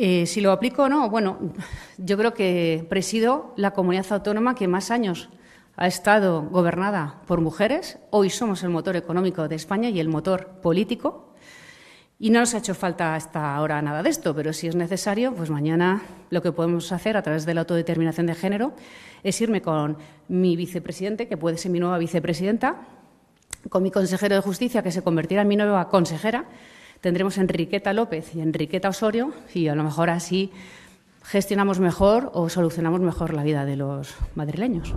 Eh, si lo aplico o no, bueno, yo creo que presido la comunidad autónoma que más años ha estado gobernada por mujeres. Hoy somos el motor económico de España y el motor político. Y no nos ha hecho falta hasta ahora nada de esto, pero si es necesario, pues mañana lo que podemos hacer a través de la autodeterminación de género es irme con mi vicepresidente, que puede ser mi nueva vicepresidenta, con mi consejero de justicia, que se convertirá en mi nueva consejera, tendremos Enriqueta López y Enriqueta Osorio y a lo mejor así gestionamos mejor o solucionamos mejor la vida de los madrileños.